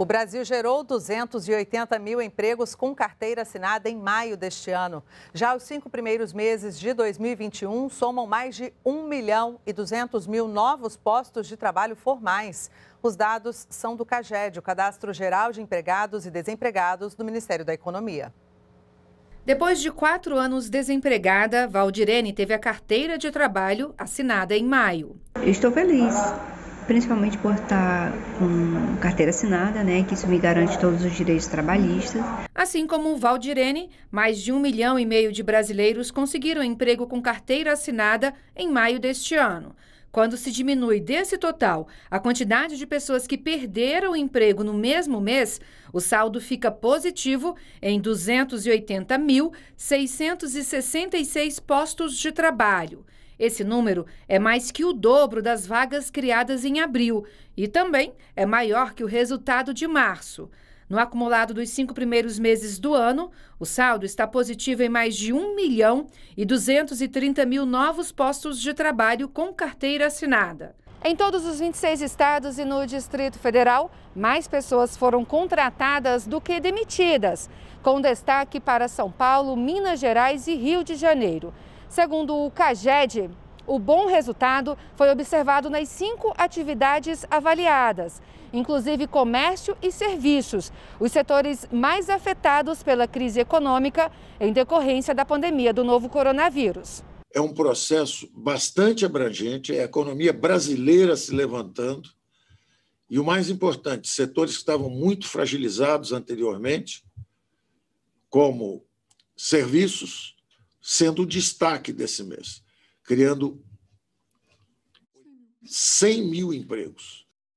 O Brasil gerou 280 mil empregos com carteira assinada em maio deste ano. Já os cinco primeiros meses de 2021 somam mais de 1 milhão e 200 mil novos postos de trabalho formais. Os dados são do CAGED, o Cadastro Geral de Empregados e Desempregados do Ministério da Economia. Depois de quatro anos desempregada, Valdirene teve a carteira de trabalho assinada em maio. Estou feliz principalmente por estar com carteira assinada, né, que isso me garante todos os direitos trabalhistas. Assim como o Valdirene, mais de um milhão e meio de brasileiros conseguiram emprego com carteira assinada em maio deste ano. Quando se diminui desse total a quantidade de pessoas que perderam o emprego no mesmo mês, o saldo fica positivo em 280.666 postos de trabalho. Esse número é mais que o dobro das vagas criadas em abril e também é maior que o resultado de março. No acumulado dos cinco primeiros meses do ano, o saldo está positivo em mais de 1 milhão e 230 mil novos postos de trabalho com carteira assinada. Em todos os 26 estados e no Distrito Federal, mais pessoas foram contratadas do que demitidas, com destaque para São Paulo, Minas Gerais e Rio de Janeiro. Segundo o CAGED, o bom resultado foi observado nas cinco atividades avaliadas, inclusive comércio e serviços, os setores mais afetados pela crise econômica em decorrência da pandemia do novo coronavírus. É um processo bastante abrangente, é a economia brasileira se levantando. E o mais importante, setores que estavam muito fragilizados anteriormente, como serviços, sendo o destaque desse mês, criando 100 mil empregos.